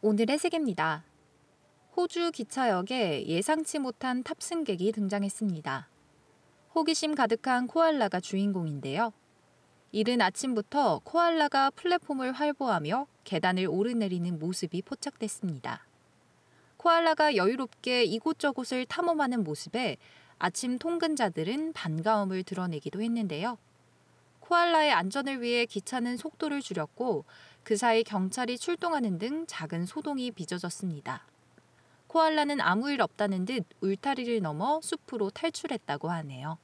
오늘의 세계입니다. 호주 기차역에 예상치 못한 탑승객이 등장했습니다. 호기심 가득한 코알라가 주인공인데요. 이른 아침부터 코알라가 플랫폼을 활보하며 계단을 오르내리는 모습이 포착됐습니다. 코알라가 여유롭게 이곳저곳을 탐험하는 모습에 아침 통근자들은 반가움을 드러내기도 했는데요. 코알라의 안전을 위해 기차는 속도를 줄였고 그 사이 경찰이 출동하는 등 작은 소동이 빚어졌습니다. 코알라는 아무 일 없다는 듯 울타리를 넘어 숲으로 탈출했다고 하네요.